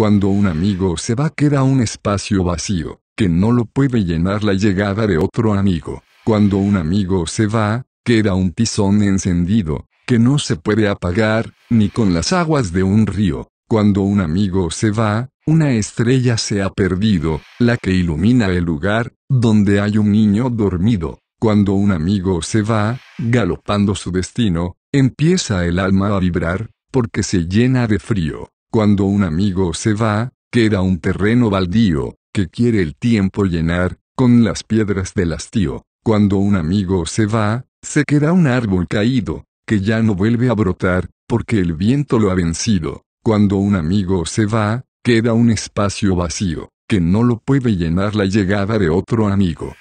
Cuando un amigo se va queda un espacio vacío, que no lo puede llenar la llegada de otro amigo. Cuando un amigo se va, queda un tizón encendido, que no se puede apagar, ni con las aguas de un río. Cuando un amigo se va, una estrella se ha perdido, la que ilumina el lugar, donde hay un niño dormido. Cuando un amigo se va, galopando su destino, empieza el alma a vibrar, porque se llena de frío. Cuando un amigo se va, queda un terreno baldío, que quiere el tiempo llenar, con las piedras del hastío. Cuando un amigo se va, se queda un árbol caído, que ya no vuelve a brotar, porque el viento lo ha vencido. Cuando un amigo se va, queda un espacio vacío, que no lo puede llenar la llegada de otro amigo.